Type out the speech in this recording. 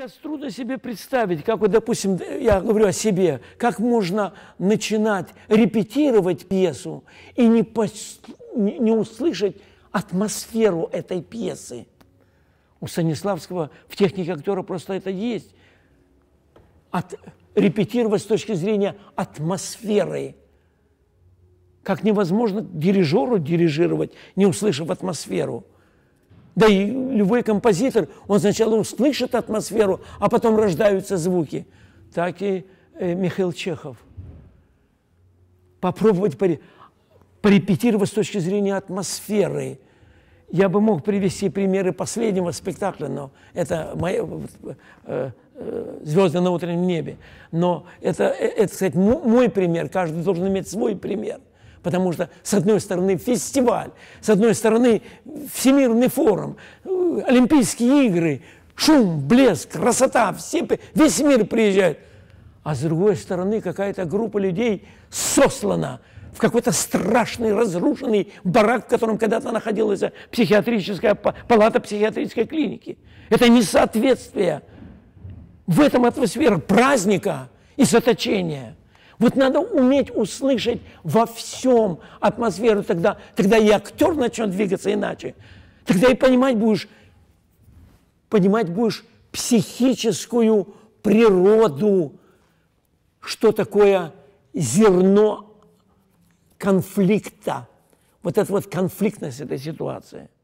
Сейчас трудно себе представить, как вот, допустим, я говорю о себе, как можно начинать репетировать пьесу и не, пос... не услышать атмосферу этой пьесы. У Станиславского в технике актера просто это есть. От... Репетировать с точки зрения атмосферы. Как невозможно дирижеру дирижировать, не услышав атмосферу – да и любой композитор, он сначала услышит атмосферу, а потом рождаются звуки. Так и э, Михаил Чехов. Попробовать порепетировать с точки зрения атмосферы. Я бы мог привести примеры последнего спектакля, но это моя, э, э «Звезды на утреннем небе». Но это, э, это, кстати, мой пример, каждый должен иметь свой пример. Потому что, с одной стороны, фестиваль, с одной стороны, всемирный форум, э, Олимпийские игры, шум, блеск, красота, все, весь мир приезжает. А с другой стороны, какая-то группа людей сослана в какой-то страшный, разрушенный барак, в котором когда-то находилась психиатрическая палата психиатрической клиники. Это несоответствие в этом атмосфере праздника и заточения – вот надо уметь услышать во всем атмосферу, тогда, тогда и актер начнет двигаться иначе. Тогда и понимать будешь, понимать будешь психическую природу, что такое зерно конфликта, вот эта вот конфликтность этой ситуации –